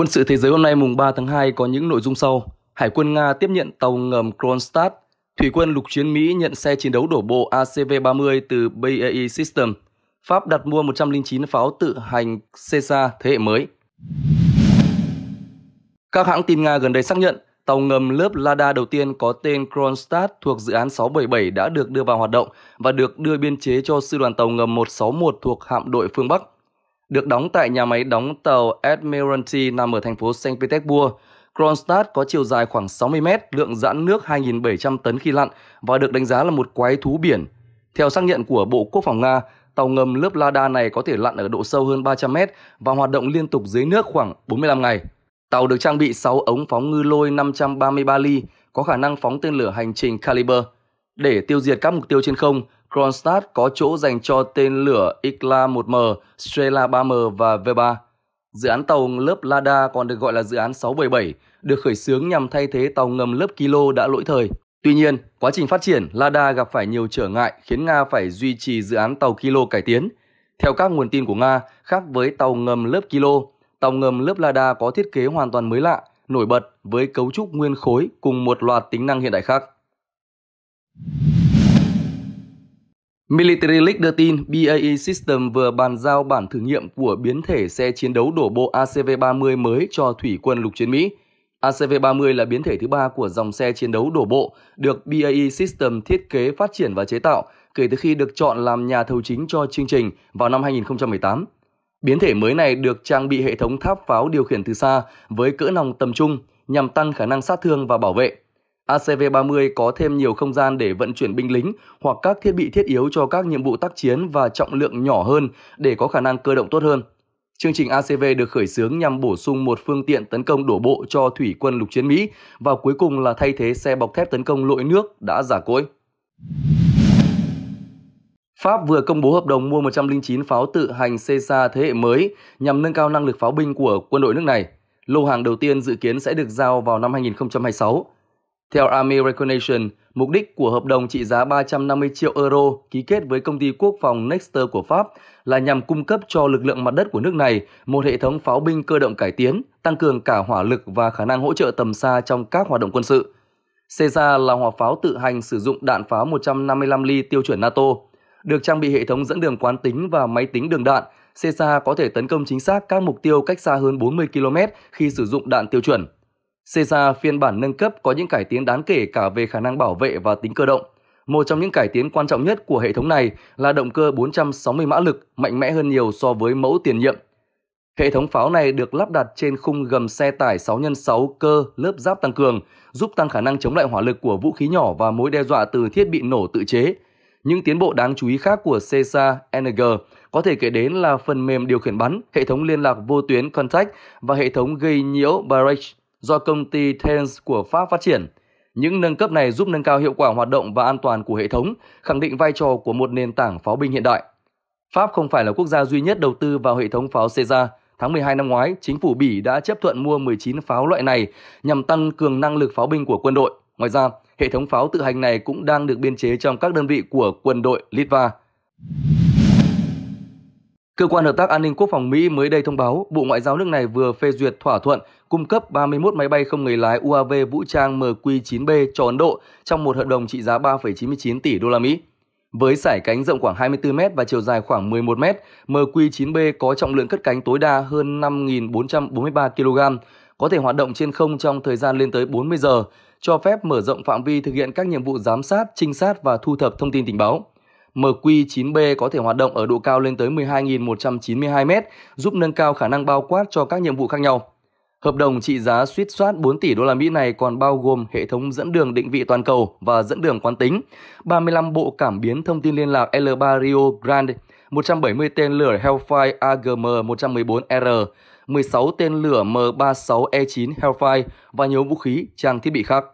Quân sự thế giới hôm nay mùng 3 tháng 2 có những nội dung sau. Hải quân Nga tiếp nhận tàu ngầm Kronstadt. Thủy quân lục chiến Mỹ nhận xe chiến đấu đổ bộ ACV-30 từ BAE System. Pháp đặt mua 109 pháo tự hành Caesar thế hệ mới. Các hãng tin Nga gần đây xác nhận tàu ngầm lớp Lada đầu tiên có tên Kronstadt thuộc dự án 677 đã được đưa vào hoạt động và được đưa biên chế cho sư đoàn tàu ngầm 161 thuộc hạm đội phương Bắc – được đóng tại nhà máy đóng tàu Admiralty nằm ở thành phố Saint Petersburg. Kronstadt có chiều dài khoảng 60 mét, lượng giãn nước 2.700 tấn khi lặn và được đánh giá là một quái thú biển. Theo xác nhận của Bộ Quốc phòng Nga, tàu ngầm lớp Lada này có thể lặn ở độ sâu hơn 300 mét và hoạt động liên tục dưới nước khoảng 45 ngày. Tàu được trang bị 6 ống phóng ngư lôi 533 ly, có khả năng phóng tên lửa hành trình caliber. Để tiêu diệt các mục tiêu trên không, Kronstadt có chỗ dành cho tên lửa Ikla-1M, Strela-3M và V-3. Dự án tàu lớp Lada còn được gọi là dự án 677, được khởi xướng nhằm thay thế tàu ngầm lớp Kilo đã lỗi thời. Tuy nhiên, quá trình phát triển, Lada gặp phải nhiều trở ngại khiến Nga phải duy trì dự án tàu Kilo cải tiến. Theo các nguồn tin của Nga, khác với tàu ngầm lớp Kilo, tàu ngầm lớp Lada có thiết kế hoàn toàn mới lạ, nổi bật với cấu trúc nguyên khối cùng một loạt tính năng hiện đại khác. Military League đưa tin BAE System vừa bàn giao bản thử nghiệm của biến thể xe chiến đấu đổ bộ ACV-30 mới cho Thủy quân lục chiến Mỹ. ACV-30 là biến thể thứ ba của dòng xe chiến đấu đổ bộ được BAE System thiết kế phát triển và chế tạo kể từ khi được chọn làm nhà thầu chính cho chương trình vào năm 2018. Biến thể mới này được trang bị hệ thống tháp pháo điều khiển từ xa với cỡ nòng tầm trung nhằm tăng khả năng sát thương và bảo vệ. ACV-30 có thêm nhiều không gian để vận chuyển binh lính hoặc các thiết bị thiết yếu cho các nhiệm vụ tác chiến và trọng lượng nhỏ hơn để có khả năng cơ động tốt hơn. Chương trình ACV được khởi xướng nhằm bổ sung một phương tiện tấn công đổ bộ cho thủy quân lục chiến Mỹ và cuối cùng là thay thế xe bọc thép tấn công lội nước đã giả cỗi. Pháp vừa công bố hợp đồng mua 109 pháo tự hành Caesar thế hệ mới nhằm nâng cao năng lực pháo binh của quân đội nước này. Lô hàng đầu tiên dự kiến sẽ được giao vào năm 2026. Theo Army Recognition, mục đích của hợp đồng trị giá 350 triệu euro ký kết với công ty quốc phòng Nexter của Pháp là nhằm cung cấp cho lực lượng mặt đất của nước này một hệ thống pháo binh cơ động cải tiến, tăng cường cả hỏa lực và khả năng hỗ trợ tầm xa trong các hoạt động quân sự. Caesar là hỏa pháo tự hành sử dụng đạn pháo 155 ly tiêu chuẩn NATO. Được trang bị hệ thống dẫn đường quán tính và máy tính đường đạn, Caesar có thể tấn công chính xác các mục tiêu cách xa hơn 40 km khi sử dụng đạn tiêu chuẩn. Caesar phiên bản nâng cấp có những cải tiến đáng kể cả về khả năng bảo vệ và tính cơ động. Một trong những cải tiến quan trọng nhất của hệ thống này là động cơ 460 mã lực, mạnh mẽ hơn nhiều so với mẫu tiền nhiệm. Hệ thống pháo này được lắp đặt trên khung gầm xe tải 6x6 cơ lớp giáp tăng cường, giúp tăng khả năng chống lại hỏa lực của vũ khí nhỏ và mối đe dọa từ thiết bị nổ tự chế. Những tiến bộ đáng chú ý khác của CESA NG có thể kể đến là phần mềm điều khiển bắn, hệ thống liên lạc vô tuyến Contact và hệ thống gây nhiễu Barrage do công ty Thales của Pháp phát triển. Những nâng cấp này giúp nâng cao hiệu quả hoạt động và an toàn của hệ thống, khẳng định vai trò của một nền tảng pháo binh hiện đại. Pháp không phải là quốc gia duy nhất đầu tư vào hệ thống pháo Caesar. Tháng 12 năm ngoái, chính phủ Bỉ đã chấp thuận mua 19 pháo loại này nhằm tăng cường năng lực pháo binh của quân đội. Ngoài ra, hệ thống pháo tự hành này cũng đang được biên chế trong các đơn vị của quân đội Litva. Cơ quan Hợp tác An ninh Quốc phòng Mỹ mới đây thông báo, Bộ Ngoại giao nước này vừa phê duyệt thỏa thuận cung cấp 31 máy bay không người lái UAV vũ trang MQ-9B cho Ấn Độ trong một hợp đồng trị giá 3,99 tỷ đô la Mỹ. Với sải cánh rộng khoảng 24 m và chiều dài khoảng 11 m, MQ-9B có trọng lượng cất cánh tối đa hơn 5.443 kg, có thể hoạt động trên không trong thời gian lên tới 40 giờ, cho phép mở rộng phạm vi thực hiện các nhiệm vụ giám sát, trinh sát và thu thập thông tin tình báo. MQ-9B có thể hoạt động ở độ cao lên tới 12.192m, giúp nâng cao khả năng bao quát cho các nhiệm vụ khác nhau. Hợp đồng trị giá suýt soát 4 tỷ đô la Mỹ này còn bao gồm hệ thống dẫn đường định vị toàn cầu và dẫn đường quán tính, 35 bộ cảm biến thông tin liên lạc L3 Rio Grande, 170 tên lửa Hellfire AGM-114R, 16 tên lửa M36E9 Hellfire và nhiều vũ khí trang thiết bị khác.